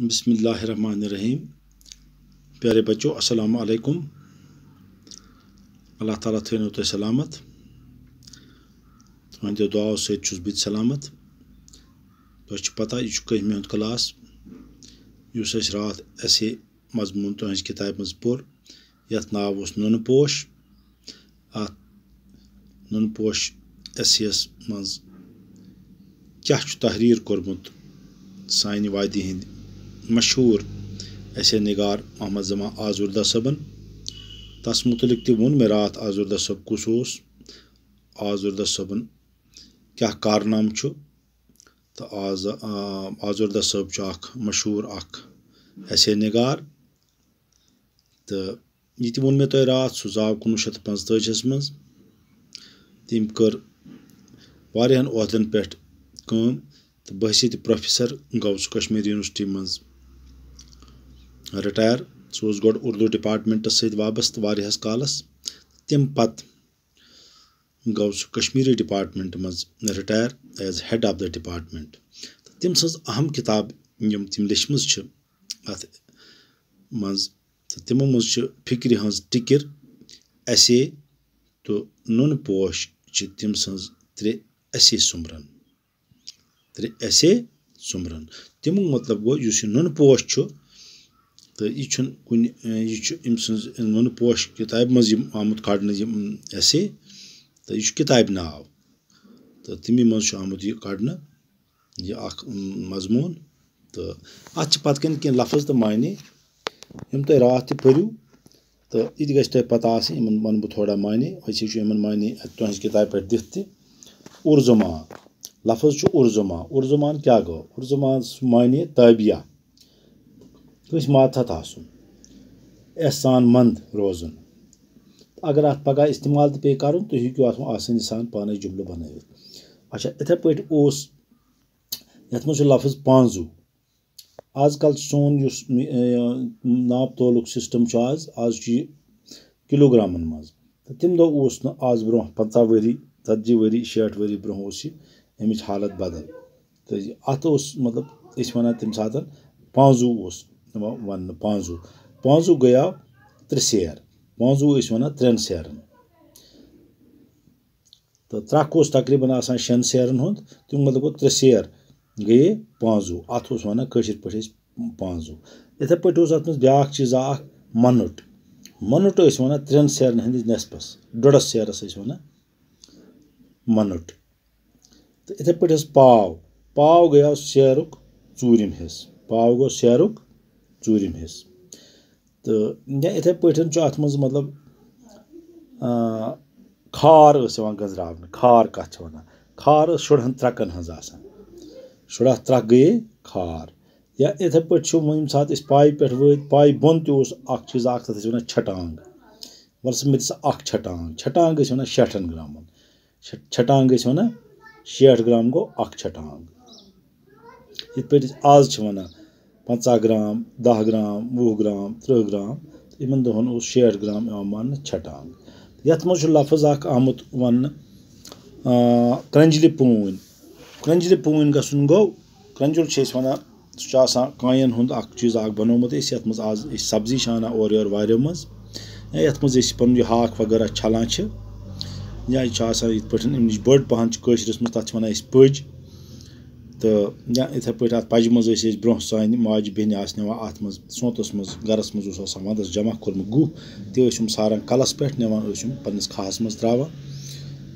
बिसमीम प्यारे बच्चों अस्सलाम वालेकुम अल्लाह ताला थे नुत सलामत तुंहिंजो दुआओ सहित छुस बीत सलामत तुझ पता यह कहमे हुंद क्लास उस रात ऐसे मजमून तुज किताब मज पोर यथ नाव उस नुन पोश अत नुन पोश एसेस मज क्या तहरीर कोर्मुत सानि वादी हंद مشہوٗر اَسے نِگار محمد زما آزوردہ صٲبَن تَس متعلق تہِ ووٚن مےٚ راتھ آزوردہ صٲب کُس اوس آزوردہ صٲبُن کیٛاہ کارنامہٕ چھُ تہٕ آز آزوردہ صٲب چھُ اکھ مشہوٗر اکھ اَسے نِگار تہٕ یہِ تہِ ووٚن مےٚ تۄہہِ راتھ سُہ زاو کُنوُہ شیٚتھ تہٕ پانٛژتٲجیَس منٛز تٔمۍ کٔر واریاہن عہدن پٮ۪ٹھ کٲم تہٕ بحثیتہِ پروفیسر گوٚو سُہ کشمیٖر یوٗنیورسٹی منٛز رِٹایر سُہ اوس گۄڈٕ اُردو ڈِپاٹمٮ۪نٛٹَس سۭتۍ وابستہٕ واریاہَس کالَس تَمہِ پَتہٕ گوٚو سُہ کشمیٖری ڈِپاٹمٮ۪نٛٹ منٛز retire as head of the department تہٕ تٔمۍ سٕنٛز اَہم کِتاب یِم تٔمۍ لیچھمٕژ چھِ اَتھ منٛز تہٕ تِمو منٛز چھِ فِکرِ ہٕنٛز ٹِکِر اَسے تہٕ نُن پوش چھِ تٔمۍ سٕنٛز ترٛےٚ اَسے سُمبرَن ترٛےٚ اَسے سُمبرَن تَمیُک مطلب گوٚو یُس یہِ نُن پوش چھُ तो यह चुन कुन यह अम सन पोश किताब मज आमुत काड़न एसे तो यह किताब नाव तो तमी मज आमुत यह काड़न यह अख मजमून तो अत पत कह लफज तो माने यम तुम रात तु पू तो यह गि तुम पता इन वन बह थोड़ा माने ऐसे इन माने तुज किताब पे दिख त उर्जुमान लफज उर्जुमान उर्जुमान क्या गो उर्जुमान माने ताबिया तो एहसान मंद रोजन अगर अत पगह इस्तेमाल पे कर तो हूँ अत आसानी सान पान जुमल बन अच्छा इथे पे उस ये मे लफ्ज पांजू आजकल सोन उस नाप तोल सिस्टम आज आज किलोग्राम मज तो तम दह उस आज ब्रो पंचा वरी तत्जी वरी शेठ वरी ब्रो उस हालत बदल तो अत मतलब वन तम सा पांजू उस वन पांजू पांजू गया त्रे शेर पांजू वन त्रेन शेरन तो त्रक उस तकरीबन आ शन शेरन हूँ तुम मतलब त्रे शेर गए पांजू अत वन कशिर पे पांजू इथे पे अत ब्या चीज आ मनुट मनुट वन त्रेन शेरन हंदिस नस्पस डोडस शेरस वन मनुट तो इथे पे पाव पाव गया शेरुक चूरम हिस्स पाव गो शेरुक ژوٗرِم حِصہٕ تہٕ یا یِتھٕے پٲٹھۍ چھُ اَتھ منٛز مطلب کھار ٲس یِوان گٔنٛزراونہٕ کھار کَتھ چھِ وَنان کھار ٲس شُرہن ترٛکَن ہٕنٛز آسان شُراہ ترٛکھ گٔیے کھار یا یِتھٕے پٲٹھۍ چھُ وۄنۍ ییٚمہِ ساتہٕ أسۍ پایہِ پٮ۪ٹھ وٲتۍ پایہِ بۄن تہِ اوس اکھ چیٖز اکھ تَتھ ٲسۍ وَنان چھٹانٛگ وَلہٕ سا مےٚ دِ سا اکھ چھٹانٛگ چھٹانٛگ ٲسۍ وَنان شیٹھن گرٛامَن چھٹانٛگ ٲسۍ وَنان شیٹھ گرٛام گوٚو اکھ چھٹانٛگ یِتھ پٲٹھۍ أسۍ آز چھِ وَنان پنٛژاہ گرٛام دَہ گرٛام وُہ گرٛام تٕرٛہ گرٛام تہٕ یِمَن دۄہَن اوس شیٹھ گرٛام یِوان ماننہٕ چھٹانگ یَتھ منٛز چھُ لفظ اَکھ آمُت وَننہٕ کرٛنٛجلہِ پوٗنۍ کرٛنٛجلہِ پوٗنۍ گژھُن گوٚو کرٛنٛجُل چھِ أسۍ وَنان سُہ چھُ آسان کانٮ۪ن ہُنٛد اَکھ چیٖز اَکھ بَنومُت أسۍ یَتھ منٛز آز أسۍ سبزی چھِ اَنان اورٕ یورٕ واریو منٛز یا یَتھ منٛز أسۍ پَنُن یہِ ہاکھ وغیرہ چھَلان چھِ یا یہِ چھُ آسان یِتھ پٲٹھۍ اَمہِ نِش بٔڑ پَہَن چھِ کٲشرِس منٛز تَتھ چھِ وَنان أسۍ پٔج تہٕ یا یِتھٕے پٲٹھۍ اَتھ پَجہِ منٛز ٲسۍ أسۍ برٛونٛہہ سانہِ ماجہِ بیٚنہِ آسہٕ نِوان اَتھ منٛز سونٛتَس منٛز گَرَس منٛز اوس آسان وَنٛدَس جمع کوٚرمُت گُہہ تہِ ٲسۍ یِم ساران کَلَس پٮ۪ٹھ نِوان ٲسۍ یِم پنٛنِس کھہَس منٛز ترٛاوان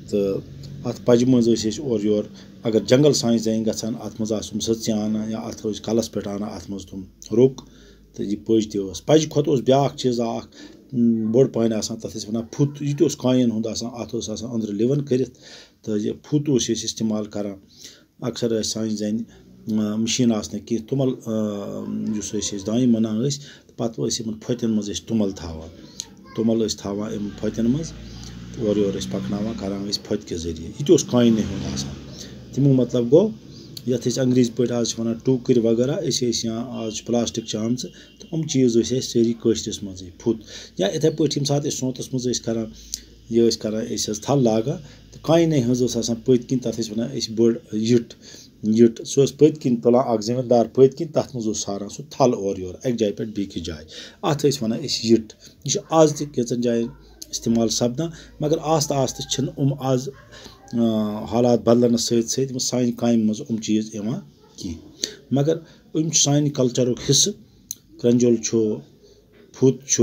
تہٕ اَتھ پَجہِ منٛز ٲسۍ أسۍ اورٕ یورٕ اگر جنٛگل سانہِ زَنہِ گژھان اَتھ منٛز آسہٕ تِم سٔژِ اَنان یا اَتھ ٲسۍ کَلَس پٮ۪ٹھ اَنان اَتھ منٛز تِم روٚک تہٕ یہِ پٔج تہِ ٲس پَجہِ کھۄتہٕ اوس بیٛاکھ چیٖزا اَکھ بوٚڑ پانہِ آسان تَتھ ٲسۍ وَنان پھُت یہِ تہِ اوس کانٮ۪ن ہُنٛد آسان اَتھ اوس آسان أنٛدرٕ لِوَن کٔرِتھ تہٕ یہِ پھُت اوس أسۍ استعمال کَران اکثر سانہِ زَنہِ مِشیٖن آسنہٕ کینٛہہ توٚمَل یُس ٲسۍ أسۍ دانہِ مَنان ٲسۍ پَتہٕ ٲسۍ یِمَن پھٔتٮ۪ن منٛز أسۍ توٚمَل تھاوان توٚمَل ٲسۍ تھاوان یِمَن پھٔتٮ۪ن منٛز اورٕ یورٕ ٲسۍ پَکناوان کَران ٲسۍ پھٔتۍ کہِ ذٔریعہِ یہِ تہِ اوس کانہِ ہُنٛد آسان تمیُک مطلب گوٚو یَتھ أسۍ انٛگریٖزۍ پٲٹھۍ آز چھِ وَنان ٹوٗکٕرۍ وغیرہ أسۍ ٲسۍ یا آز چھِ پٕلاسٹِک چھِ آمژٕ تہٕ یِم چیٖز ٲسۍ أسۍ سٲری کٲشرِس منٛزٕے پھُت یا یِتھَے پٲٹھۍ ییٚمہِ ساتہٕ أسۍ سونٛتَس منٛز ٲسۍ کَران یہِ ٲسۍ کران أسۍ ٲسۍ تھل لاگان تہٕ کاینَے ہٕنٛز ٲس آسان پٔتۍ کِنۍ تَتھ ٲسۍ وَنان أسۍ بٔڑ یٔٹ یٔٹ سُہ ٲس پٔتۍ کِنۍ تُلان اکھ زٔمیٖن دار پٔتۍ کِنۍ تَتھ منٛز اوس ساران سُہ تھل اورٕ یورٕ اَکہِ جایہِ پٮ۪ٹھ بیٚکِس جایہِ اَتھ ٲسۍ وَنان أسۍ یٔٹ یہِ چھُ آز تہِ کینٛژَن جایَن استعمال سَپدان مگر آستہٕ آستہٕ چھِنہٕ یِم آز حالات بَدلنَس سۭتۍ سۭتۍ یِم سانہِ کامہِ منٛز یِم چیٖز یِوان کینٛہہ مگر یِم چھِ سانہِ کَلچَرُک حِصہٕ کرٛنٛجول چھُ فُت چھُ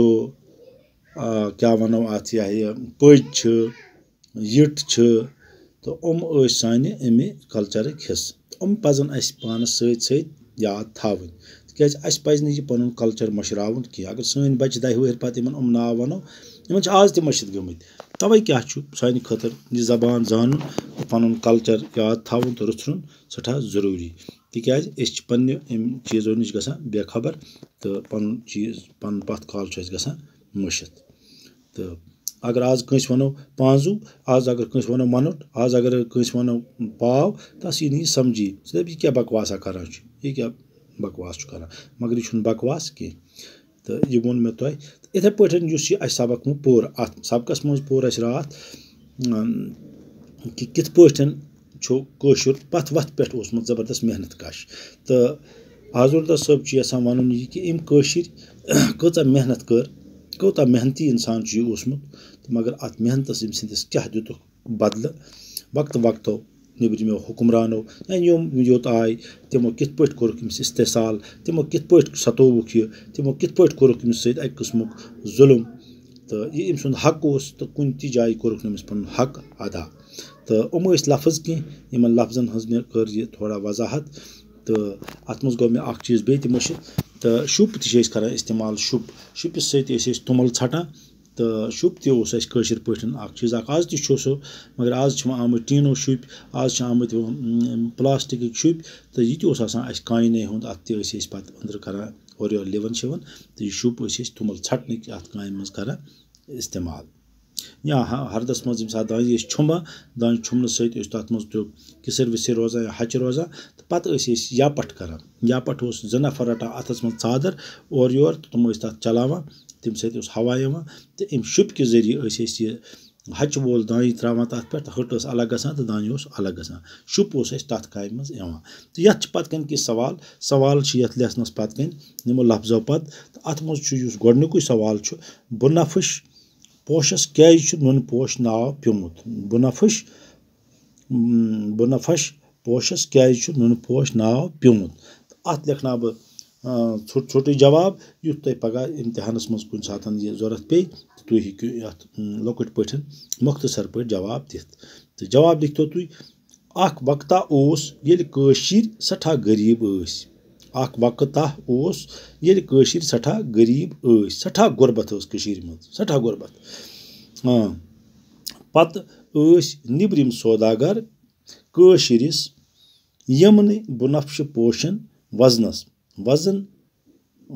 तो तो तो क्या वनो अत पट तो उम सान अमि कलचर हिस्सम पजन अस पान सद थव अस पजन कलचर मशरा कह अगर सैन बच दह वह पमन उम ना वनो इन आज त ग तवे क्या सान खर यह जबान जान पुन कलचर याद थव तो रुथन सठा जरूरी तेज पे चीजों नश ग बेखबर तो पुन चीज पथ कॉल ग مٔشِتھ تہٕ اگر آز کٲنٛسہِ وَنو پانٛزوٗ آز اگر کٲنٛسہِ وَنو مَنُٹ آز اگر کٲنٛسہِ وَنو پاو تَس یی نہٕ یہِ سَمجھی سُہ دَپہِ یہِ کیٛاہ بَکواسا کَران چھُ یہِ کیٛاہ بَکواس چھُ کَران مگر یہِ چھُنہٕ بَکواس کینٛہہ تہٕ یہِ ووٚن مےٚ تۄہہِ یِتھَے پٲٹھۍ یُس یہِ اَسہِ سبق پوٚر اَتھ سبقَس منٛز پوٚر اَسہِ راتھ کہِ کِتھ پٲٹھۍ چھُ کٲشُر پَتھ وَتھ پٮ۪ٹھ اوسمُت زَبردَست محنت کَش تہٕ آزوردہ صٲب چھُ یَژھان وَنُن یہِ کہِ أمۍ کٲشِر کۭژاہ محنت کٔر کوتاہ محنتی اِنسان چھُ یہِ اوسمُت تہٕ مگر اَتھ محنتَس أمۍ سٕنٛدِس کیٛاہ دِتُکھ بدلہٕ وقتہٕ وقتو نیٚبرِمیو حُکُمرانو یا یِم یوٚت آے تِمو کِتھ پٲٹھۍ کوٚرُکھ أمِس اِستحصال تِمو کِتھ پٲٹھۍ سَتووُکھ یہِ تِمو کِتھ پٲٹھۍ کوٚرُکھ أمِس سۭتۍ اَکہِ قٕسمُک ظُلُم تہٕ یہِ أمۍ سُنٛد حق اوس تہٕ کُنہِ تہِ جایہِ کوٚرُکھ نہٕ أمِس پَنُن حق اَدا تہٕ یِم ٲسۍ لفظ کینٛہہ یِمَن لفظَن ہٕنٛز مےٚ کٔر یہِ تھوڑا وضاحت تہٕ اَتھ منٛز گوٚو مےٚ اَکھ چیٖز بیٚیہِ تہِ مٔشِد تہٕ شُپ تہِ چھِ أسۍ کَران استعمال شُپ شُپِس سۭتۍ ٲسۍ أسۍ توٚمُل ژھَٹان تہٕ شُپ تہِ اوس اَسہِ کٲشِر پٲٹھۍ اَکھ چیٖز اَکھ آز تہِ چھُ سُہ مگر آز چھِ وۄنۍ آمٕتۍ ٹیٖنو شُپۍ آز چھِ آمٕتۍ پٕلاسٹِکٕکۍ شُپۍ تہٕ یہِ تہِ اوس آسان اَسہِ کانیٚن ہُنٛد اَتھ تہِ ٲسۍ أسۍ پَتہٕ أنٛدرٕ کَران اورٕ یورٕ لِوَن شِوَن تہٕ یہِ شُپ ٲسۍ أسۍ توٚمُل ژھَٹنٕکۍ اَتھ کامہِ منٛز کَران استعمال یا ہردس مز یم سات دانہِ أسۍ چھۄمبان دانہِ چھۄمبنہٕ سۭتۍ ٲسۍ تَتھ منٛز تہِ کِسِر وِسِر روزان یا ہَچہِ روزان تہٕ پَتہٕ ٲسۍ أسۍ یاپَٹ کران یاپَٹ اوس زٕ نَفر رَٹان اتس منٛز ژادر اور یور تہٕ تِم ٲسۍ چلاوا تم تَمہِ اس ہوا یِوان تہٕ ام شُپہِ کہِ ذٔریعہٕ اس أسۍ یہِ ہَچہِ وول دانہِ تراوان تَتھ پٮ۪ٹھ تہٕ ۂٹ الگ گژھان تہٕ دانہِ اس الگ گژھان شپ اس اَسہِ تَتھ کامہِ منٛز یِوان تہٕ یَتھ چھِ پَتہٕ کَنۍ کینٛہہ سوال سوال چھِ یَتھ لیٚکھنَس پَتہٕ کَنۍ یِمو لفظو پَتہٕ تہٕ ات مز چھُ یُس گۄڈٕنیُکُے سوال چھُ بنفش پوشس کیازِ چھُ نُن پوش ناو پیوٚمُت بُنفش بُنفش پوشس کیازِ چھُ نُن پوش ناو پیوٚمُت اَتھ لیکھٕ ناو بہٕ ژھوٚٹ ژھوٚٹُے جواب یُتھ تۄہہِ پَگاہ اِمتِحانَس منٛز کُنہِ ساتہٕ یہِ ضوٚرَتھ پیٚیہِ تُہۍ ہیٚکِو یَتھ لۄکٕٹۍ پٲٹھۍ مۄختصر پٲٹھۍ جواب دِتھ تہٕ جواب لیکھتو تُہۍ اَکھ وقتہ اوس ییٚلہِ کٲشِر سٮ۪ٹھاہ غریٖب ٲسۍ اکھ وقت اہ اوس ییٚلہِ کٲشِر سٮ۪ٹھاہ غریٖب ٲسۍ سٮ۪ٹھاہ غۄربت ٲس کٔشیٖرِ منٛز سٮ۪ٹھاہ غۄربت پَتہٕ ٲسۍ نیٚبرِم سوداگر کٲشِرِس یِمنٕے بُنفشہِ پوشَن وَزنَس وَزَن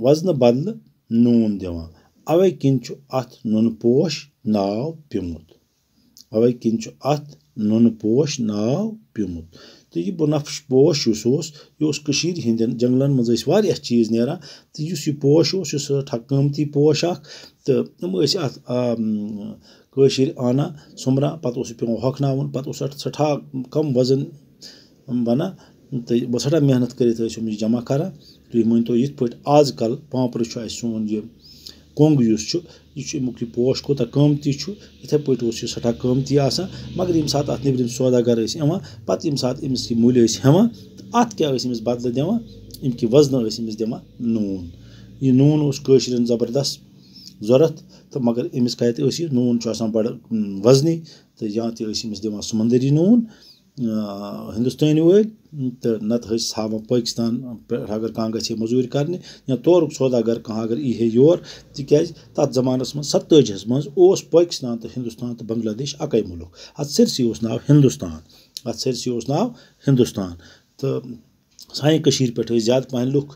وَزنہٕ بدلہٕ نوٗن دِوان اَوَے کِنۍ چھُ اَتھ نُنہٕ پوش ناو پیوٚمُت اَوَے کِنۍ چھُ اَتھ نُنہٕ پوش ناو پیوٚمُت تہٕ یہِ بنفش پوش یُس اوس یہِ اوس کٔشیٖرِ ہِنٛدٮ۪ن جنٛگلَن منٛز ٲسۍ واریاہ چیٖز نیران تہٕ یُس یہِ پوش اوس یہِ اوس سٮ۪ٹھاہ قۭمتی پوش اَکھ تہٕ یِم ٲسۍ اَتھ کٲشِرۍ اَنان سوٚمبران پَتہٕ اوس یہِ پٮ۪وان ہۄکھناوُن پَتہٕ اوس اَتھ سٮ۪ٹھاہ کَم وَزَن بَنان تہٕ وۄنۍ سٮ۪ٹھاہ محنت کٔرِتھ ٲسۍ یِم یہِ جمع کَران تُہۍ مٲنۍتو یِتھ پٲٹھۍ آز کَل پانٛپرٕ چھُ اَسہِ سون یہِ کۄنٛگ یُس چھُ یہِ چھُ اَمیُک یہِ پوش کوٗتاہ قۭمتی چھُ یِتھٕے پٲٹھۍ اوس یہِ سٮ۪ٹھاہ قۭمتی آسان مگر ییٚمہِ ساتہٕ اَتھ نٮ۪برِم سوداگر ٲسۍ یِوان پَتہٕ ییٚمہِ ساتہٕ أمِس یہِ مٔلۍ ٲسۍ ہٮ۪وان اَتھ کیٛاہ ٲسۍ أمِس بَدلہٕ دِوان اَمہِ کہِ وَزنہٕ ٲسۍ أمِس دِوان نوٗن یہِ نوٗن اوس کٲشرٮ۪ن زَبردست ضوٚرَتھ تہٕ مگر أمِس کَتہِ ٲسۍ یہِ نوٗن چھُ آسان بَڑٕ وَزنی تہٕ یا تہِ ٲسۍ أمِس دِوان سَمنٛدٔری نوٗن ہِندوستٲنۍ وٲلۍ تہٕ نَتہٕ ٲسۍ ہاوان پٲکِستان پٮ۪ٹھ اگر کانٛہہ گژھِ ہے موٚزوٗرۍ کَرنہِ یا تورُک اگر کانٛہہ اگر یی ہے یور تِکیٛازِ تَتھ زمانَس منٛز سَتٲجِہَس منٛز اوس پٲکِستان تہٕ ہِندوستان تہٕ بنٛگلہ دیش اَکَے مُلُک اَتھ سٲرسٕے اوس ناو ہِندوستان اَتھ سٲرسٕے اوس ناو ہِندوستان تہٕ سانہِ کٔشیٖرِ پٮ۪ٹھ ٲسۍ زیادٕ پَہَن لُکھ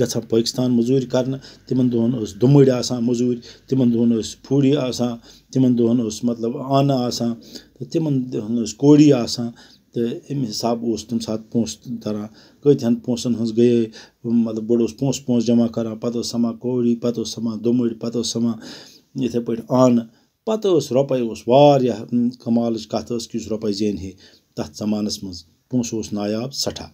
گژھان پٲکِستان موٚزوٗرۍ کَرنہٕ تِمَن دۄہَن ٲس دوٚمٕڑۍ آسان موٚزوٗرۍ تِمَن دۄہَن ٲسۍ پھوٗڑی آسان تِمَن دۄہَن اوس مطلب آنہٕ آسان تہٕ تِمَن دۄہَن ٲس کوڑی آسان तो अम हिसाब उस तम सात पारा कतियन पोसन हज गए मतलब बड़ो पोस पोस जमा कर पे समा कौड़ी पे समा दुमड़ पे समा इथे पे आन पे रोप उस कमाल कत रोप जेन हे तथ जमानस मज पोस नायाब सठा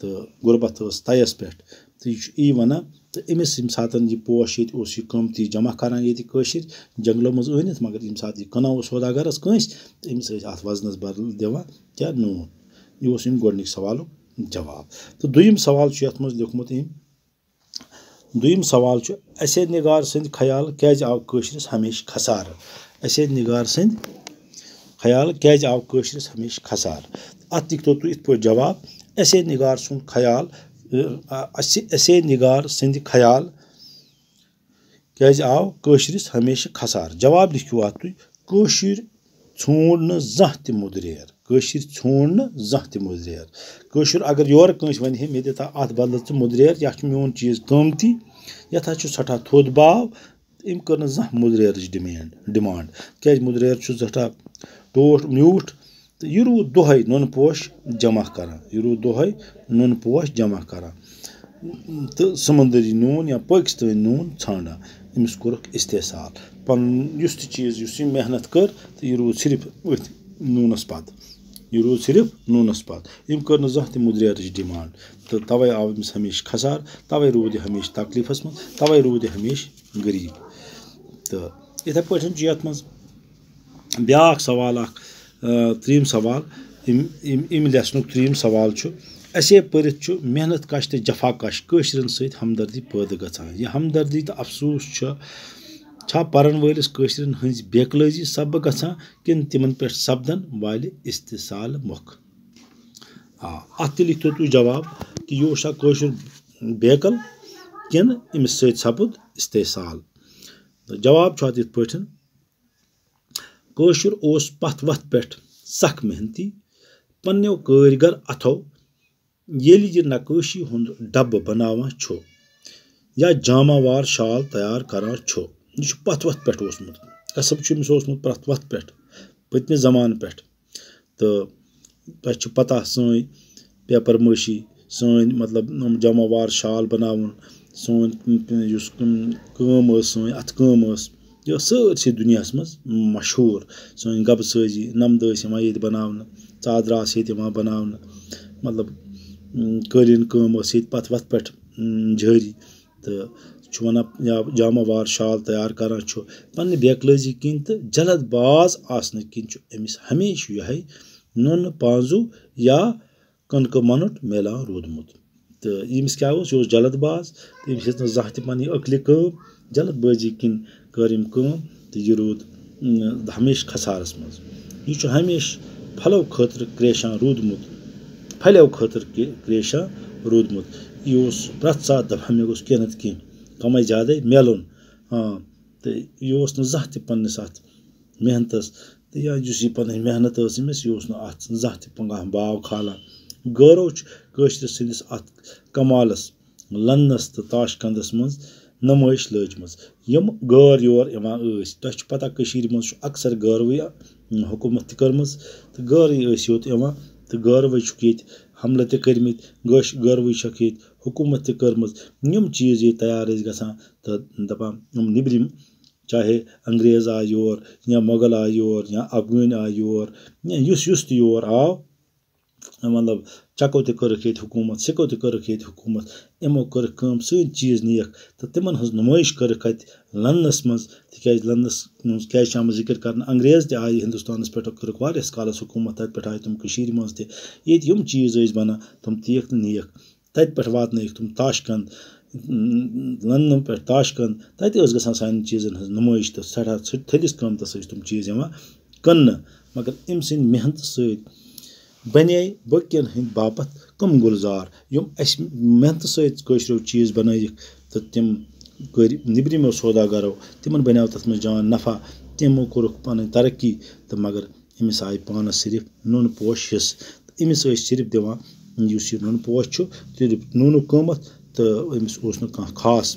तो गुर्बत तयस पे तो यह वन तो अमिस ये सात यह पोश ये उस यह कमती जमा करान ये कशिर जंगलों मज अनित मगर ये सात यह कनान सौदागरस कंस अमिस अत वजनस बदल दिवान क्या नून यह गोडनिक सवाल जवाब तो दुम सवाल यथ मज लिखमुत अम दुम सवाल असे निगार सद खयाल क्या आव कशिरस हमेश खसार असे निगार सद खयाल क्या आव कशिरस हमेश खसार अत लिखो तुम इत जवाब असे निगार सुंद खयाल असे نِگار سٕنٛدِ خیال کیٛازِ آو کٲشرِس ہمیشہِ کھسار جواب لیٖکھِو اَتھ تُہۍ کٲشِر ژھوٗنٛڈ نہٕ زانٛہہ تہِ مٔدریر کٲشِر ژھوٗنٛڈ نہٕ زانٛہہ تہِ مٔدریر کٲشُر اگر یورٕ کٲنٛسہِ وَنہِ ہے مےٚ دِتا اَتھ بدلہٕ ژٕ مٔدریر یَتھ چھُ میون چیٖز قۭمتی یَتھ حظ چھُ سٮ۪ٹھاہ تھوٚد باو تہٕ أمۍ کٔر نہٕ زانٛہہ مٔدریرٕچ ڈِمینٛڈ ڈِمانٛڈ کیٛازِ مٔدریر چھُ سٮ۪ٹھاہ ٹوٹھ میوٗٹھ तो यह रूद दोह नून पोश जमा करान यह रूद दोह नून पोश जमा करान तो समुंदरी नून या पाकिस्तानी नून ाना अम्स कोर इस्तेसाल पन उस चीज उस मेहनत कर तो यह रूद सिर्फ अथ नूनस पद यह रूद सिर्फ नूनस पद यम कर जह तुद्रेर डिमांड तो तवे आव अम्स हमेश खसार तवे रूद यह हमेश तकलीफस मज तवे रूद यह हमेश गरीब तो इथे पे ये मज ब्या सवाल अ त्रम सवाल इम लेसन त्रम सवाल असे पढ़ मेहनत कश तो जफा कश सत हमदर्दी पद ग यह हमदर्दी तो अफसूस पढ़न वालसन हज बेकलजी सब ग किन पे सपदन वाले इस्तिसाल मुख आ लिखो तु जवाब कि यह बेकल कि सपुद इस्तिसाल जवाब इत पाठ कशुर उस पथ वथ पे सख मेहनती पन्नो कारीगर अथो ये नकाशी हूँ डब बनावा छो या जामावार शाल तैयार करा छो यह पथ वथ पे ओसमुत कसब ओसमुत पथ वथ पे पत्मे जमान पे तो तह पता सी पेपर मशी सी मतलब जमावार शाल बना सोन इस सी अथ یہِ ٲس سٲرسٕے دُنیاہَس منٛز مشہوٗر سٲنۍ گَبہٕ سٲزی نَمدٕ ٲسۍ یِوان ییٚتہِ بَناونہٕ ژادرا آسہٕ ییٚتہِ یِوان بَناونہٕ مطلب قٲلیٖن کٲم ٲس ییٚتہِ پَتہٕ وَتھ پٮ۪ٹھ جٲری تہٕ چھُ وَنان یا جامہ وار شال تیار کَران چھُ پَننہِ بیکلٲزی کِنۍ تہٕ جلد باز آسنہٕ کِنۍ چھُ أمِس ہمیشہِ یِہوٚے نُنہٕ پانٛزوٗ یا کٕنکہٕ مۄنُٹ مِلان روٗدمُت تہٕ ییٚمِس کیٛاہ اوس یہِ اوس جلد باز تہٕ أمِس ہیٚژ نہٕ زانٛہہ تہِ پَنٕنۍ عقلہِ کٲم جلد بٲزی کِنۍ کٔر أمۍ کٲم تہٕ یہِ روٗد ہمیشہِ خسارَس منٛز یہِ چھُ ہمیشہِ پھَلو خٲطرٕ کریشان روٗدمُت پھَلیو خٲطرٕ کریشان روٗدمُت یہِ اوس پرٛٮ۪تھ ساتہٕ دَپان مےٚ گوٚژھ کینٛہہ نَتہٕ کینٛہہ کَمَے زیادَے میلُن ہاں تہٕ یہِ اوس نہٕ زانٛہہ تہِ پنٛنِس اَتھ محنتَس تہٕ یا یُس یہِ پَنٕنۍ محنت ٲس أمِس یہِ اوس نہٕ اَتھ زانٛہہ تہِ پنٛگاہ باو کھالان غٲرو چھُ کٲشرِس سٕنٛدِس اَتھ کمالَس لَننَس تہٕ تاشکندَس منٛز نمٲیش لٲجمٕژ یِم غٲر یور یِوان ٲسۍ تۄہہِ چھُ پَتہ کٔشیٖرِ منٛز چھُ اَکثر غٲروٕے حکوٗمت تہِ کٔرمٕژ تہٕ غٲرٕے ٲسۍ یوٚت یِوان تہٕ غٲروٕے چھُکھ ییٚتہِ حملہٕ تہِ کٔرمٕتۍ گٲش غٲروٕے چھَکھ ییٚتہِ حکوٗمت تہِ کٔرمٕژ یِم چیٖز ییٚتہِ تیار ٲسۍ گژھان تہٕ دَپان یِم نیٚبرِم چاہے انٛگریز آے یور یا مۄغل آے یور یا افغٲنۍ آے یور یا یُس یُس تہِ یور آو مطلب چَکو تہِ کٔرٕکھ ییٚتہِ حکوٗمت سِکو تہِ کٔرٕکھ ییٚتہِ حکوٗمت یِمو کٔرٕکھ کٲم سٲنۍ چیٖز نِیِکھ تہٕ تِمَن ہٕنٛز نُمٲیِش کٔرٕکھ اَتہِ لَندنَس منٛز تِکیٛازِ لَندنَس منٛز کیٛازِ چھِ آمٕژ ذِکِر کَرنہٕ انٛگریز تہِ آیہِ ہِندُستانَس پٮ۪ٹھ کٔرٕکھ واریاہَس کالَس حکوٗمت تَتہِ پٮ۪ٹھ آے تِم کٔشیٖرِ منٛز تہِ ییٚتہِ یِم چیٖز ٲسۍ بَنان تِم تِیٖکھ تہٕ نِیِکھ تَتہِ پٮ۪ٹھ واتنٲیِکھ تِم تاشکَند لَندنہٕ پٮ۪ٹھ تاشکَند تَتہِ ٲس گژھان سانٮ۪ن چیٖزَن ہٕنٛز نُمٲیِش تہٕ سٮ۪ٹھاہ ژھٔٹِس قۭمتَس ٲسۍ تِم چیٖز یِوان کٕننہٕ مگر أمۍ سٕنٛدۍ محنتہٕ سۭتۍ بَنے باقین ہٕنٛدۍ باپَتھ کٕم گُلزار یِم اَسہِ محنتہٕ سۭتۍ کٲشریو چیٖز بَنٲیِکھ تہٕ تِم کٔرۍ نیٚبرِمو سوداگرو تِمن بَنیو تَتھ منٛز جان نَفع تِمو کوٚرُکھ پَنٕنۍ ترقی تہٕ مَگر أمِس آیہِ پانَس صرف نُن پوش حِصہٕ تہٕ أمِس ٲسۍ صرف دِوان یُس یہِ نُن پوش چھُ نوٗنُک قۭمَتھ تہٕ أمِس اوس نہٕ کانٛہہ خاص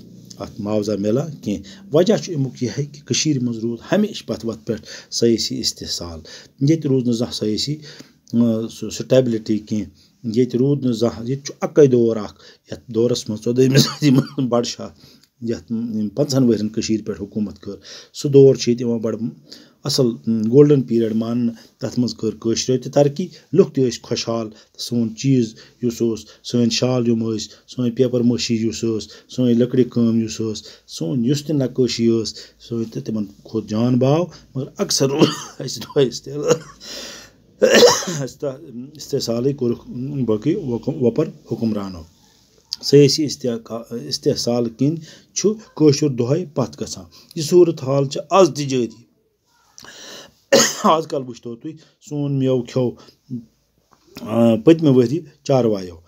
اَتھ معاوضہ مِلان کینٛہہ وجہ چھُ اَمیُک یِہوٚے کہِ کٔشیٖرِ منٛز روٗد ہمیشہِ پَتھ وَتھ پٮ۪ٹھ سیٲسی استحصال ییٚتہِ روٗز نہٕ زانٛہہ سیٲسی سُہ سٹیبلٹی کینٛہہ ییٚتہِ روٗد نہٕ زانٛہہ ییٚتہِ چھُ اَکَے دور اَکھ یَتھ دورَس منٛز ژۄدٲہمہِ صٔدی منٛز بَڈٕ شاہ یَتھ پنٛژہَن ؤرۍ یَن کٔشیٖرِ پٮ۪ٹھ حکوٗمت کٔر سُہ دور چھُ ییٚتہِ یِوان بَڑٕ اَصٕل گولڈَن پیٖریَڈ ماننہٕ تَتھ منٛز کٔر کٲشریو تہِ ترقی لُکھ تہِ ٲسۍ خۄشحال سون چیٖز یُس اوس سٲنۍ شال یِم ٲسۍ سٲنۍ پیپَر مٲشی یُس ٲس سٲنۍ لٔکرِ کٲم یُس ٲس سون یُس تہِ نَقٲشی ٲس سٲنۍ تہٕ تِمَن کھوٚت جان باو مگر اَکثر اَسہِ इस्तेसाली बाकी वपर हुकुमरानो सियासी इस्तेसाल किन कशुर दोहे पथ ग यह सूरत हाल आज त जारी आजकल वो तुम सोन मेव खो पतमे वरी चारवायो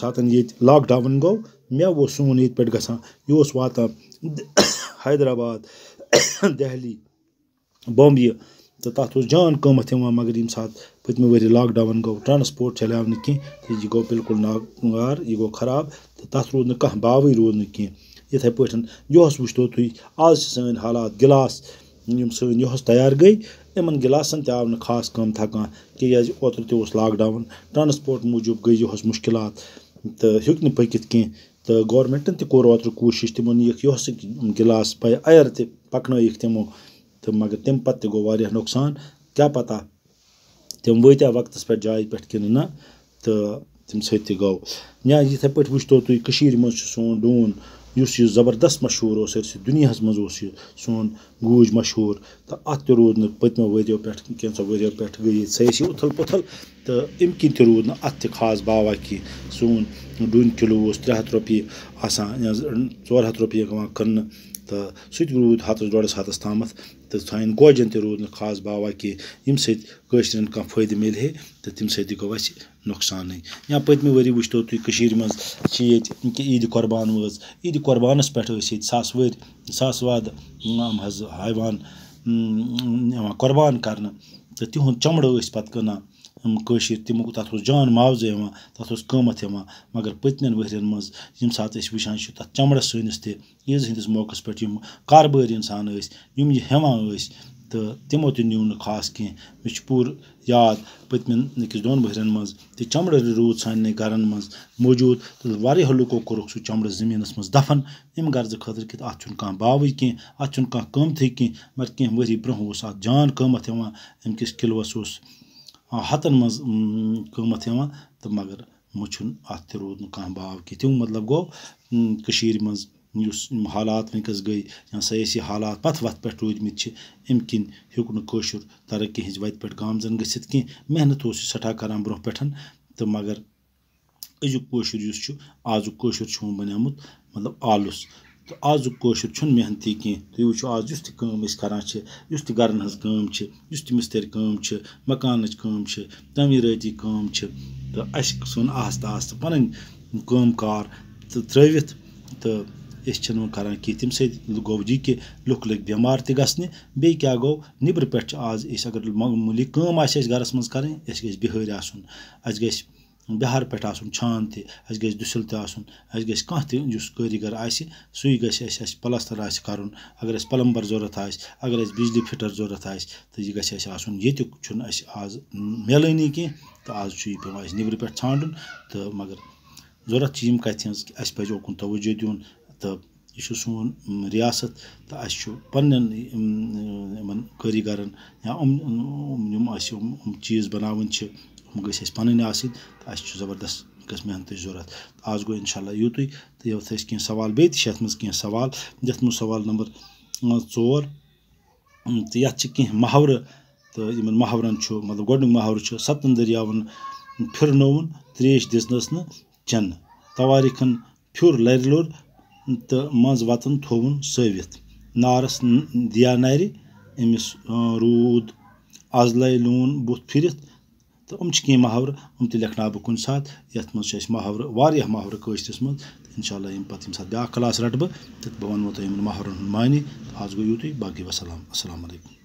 सात ये लॉकडाउन गो मे वो सोन ये पे ग यह वातान हैदराबाद दहली बम्बे तो तथा उस जान कमत यहाँ मगर ये सात पतमे वर लॉकडाउन गो ट्रांसपोर्ट चलो ना कह गो बिल्कुल नागार यह गो खराब तो तथ रोद ना बाव रूद ना कह इथे पे यह वो तुम आज सन हालात गिलास यम सहस तैयार गई इन गिलासन आव ना खास कम थकान क्या ओतर तुस ट्रांसपोर्ट मूजूब गई यह मुश्किल तो हूक न कह तो गवर्मेंटन तोर ओतर कोशिश तमो नीक यह गिलास पाए अयर तकन तमो تہٕ مگر تَمہِ پَتہٕ تہِ گوٚو واریاہ نۄقصان کیٛاہ پَتہ تِم وٲتیٛاہ وقتَس پٮ۪ٹھ جایہِ پٮ۪ٹھ کِنہٕ نہ تہٕ تَمہِ سۭتۍ تہِ گوٚو یا یِتھَے پٲٹھۍ وٕچھتو تُہۍ کٔشیٖرِ منٛز چھُ سون ڈوٗن یُس یہِ زَبردست مشہوٗر اوس سٲرسٕے دُنیاہَس منٛز اوس یہِ سون گوٗج مشہوٗر تہٕ اَتھ تہِ روٗد نہٕ پٔتمیو ؤریو پٮ۪ٹھ کینٛژھو ؤریو پٮ۪ٹھ گٔے ییٚتہِ سٲرسٕے اُتھل پُتھل تہٕ اَمہِ کِنۍ تہِ روٗد نہٕ اَتھ تہِ خاص باوا کینٛہہ سون ڈوٗنۍ کِلوٗ اوس ترٛےٚ ہَتھ رۄپیہِ آسان یا ژور ہَتھ رۄپیہِ یِوان کٕننہٕ تہٕ سُہ تہِ روٗد ہَتَس ڈۄڈَس ہَتَس تامَتھ तो साइन गोजन ते रोद खास बावा कह यम सशर कह फायदे मिले तो तम सो नुकसान या पत्मे वरी वो तुम मे ईद कुर्बान वज ईद कुर्बानस पे सास वर सास वाद हज हावान कुर्बान कर तिहद चमड़ पे कनान کٲشِر تِمو تَتھ اوس جان معاوضہٕ یِوان تَتھ اوس قۭمَتھ یِوان مگر پٔتمٮ۪ن ؤرۍیَن منٛز ییٚمہِ ساتہٕ أسۍ وُچھان چھِ تَتھ چَمڑَس سٲنِس تہِ عیٖذ ہٕنٛدِس موقعس پٮ۪ٹھ یِم کاربٲرۍ اِنسان ٲسۍ یِم یہِ ہٮ۪وان ٲسۍ تہٕ تِمو تہِ نیوٗ نہٕ خاص کیٚنٛہہ مےٚ چھُ پوٗرٕ یاد پٔتمٮ۪ن أکِس دۄن ؤرۍیَن منٛز تہِ چَمڑٕ روٗد سانٮ۪ن گَرَن منٛز موٗجوٗد تہٕ واریاہو لُکو کوٚرُکھ سُہ چَمڑٕ زٔمیٖنَس منٛز دَفن اَمہِ غرضہٕ خٲطرٕ کہِ اَتھ چھُنہٕ کانٛہہ باوٕے کیٚنٛہہ اَتھ چھُنہٕ کانٛہہ قۭمتھٕے کیٚنٛہہ مگر کیٚنٛہہ ؤری برٛونٛہہ اوس اَتھ جان قۭمَتھ یِوان اَمہِ کِس کِلوَس اوس ہَتَن منٛز قۭمَتھ یِوان تہٕ مگر وۄنۍ چھُنہٕ اَتھ تہِ روٗد نہٕ کانٛہہ باو کینٛہہ تِہُنٛد مطلب گوٚو کٔشیٖرِ منٛز یُس یِم حالات وٕنکیٚس گٔے یا سیٲسی حالات پَتھ وَتھ پٮ۪ٹھ روٗدۍمٕتۍ چھِ امہِ کِنۍ ہیوٚک نہٕ کٲشُر ترقی ہِنٛزِ وَتہِ پٮ۪ٹھ گامزَن گٔژھِتھ کینٛہہ محنت اوس یہِ سٮ۪ٹھاہ کَران برونٛہہ پٮ۪ٹھ تہٕ مگر أزیُک کٲشُر یُس چھُ آزُک کٲشُر چھُ وۄنۍ بَنیومُت مطلب آلُژ तो आजुक कौशर छुन मेहनती की तुम वो आज युस तम करान युस तरन हज कम युस मिस्तर कम मकान कम तमीरती कम तो अस सोन आस्त आस्त पन कम कार तो त्रवित तो असन करान कह तम सो जी कि लुख लग बेमार त गने बे क्या गो नबर पे आज अगर मुलिक कम आस गरस मं करें अस गह बिहर आसन अस بہار پہ چھان تہ اہس گھس دسل تس کھانا تس کاریگر آہ سی گھس پلستر کرن اگر اہس پلمبر ضرورت آس اگر اہس بجلی فٹر ضرورت آس تو یہ گھس آن یتیک چھُنہٕ اہس آز ملانی کینٛہہ تہٕ آز چھُ یہِ پیٚوان اہس نیٚبرٕ پٮ۪ٹھ ژھانٛڈُن تہٕ مگر ضرورت چھِ یِم کَتھِ ہٕنٛز کہِ اَسہِ پَزِ اُکُن توجہ دیُن تہٕ یہِ چھُ سون رِیاسَت تہٕ اَسہِ چھُ پنٛنٮ۪ن یِمَن کٲریٖگَرَن یا یِم یِم اَسہِ یِم چیٖز بَناوان چھِ تِم گٔژھۍ اَسہِ پَنٕنۍ آسٕنۍ تہٕ اَسہِ چھُ زَبردَست گٔژھ محنتٕچ ضوٚرَتھ آز گوٚو اِنشاء اللہ یوٗتُے تہٕ یَوٕ تھٲے اَسہِ کینٛہہ سوال بیٚیہِ تہِ چھِ یَتھ منٛز کینٛہہ سوال یَتھ منٛز سوال نمبر ژور تہٕ یَتھ چھِ کینٛہہ محاورٕ تہٕ یِمَن محاورَن چھُ مطلب گۄڈنیُک محاورٕ چھُ سَتَن دٔریاوَن پھِرنووُن ترٛیش دِژنَس نہٕ چٮ۪نہٕ تواریٖخَن پھیُر لَرِ لوٚر تہٕ منٛز وَتَن تھووُن سٲوِتھ نارَس دِیا نَرِ أمِس روٗد آز لَے لون بُتھ پھِرِتھ तो हम कह महवर हम तखना बह कुछ सात ये मे महवर वह महवर कशरस मं इनशाला पे सात ब्या क्लास रट बह बह वो तुम महवर मानी तो आज गो यूत बाकी वसलम अल्लाम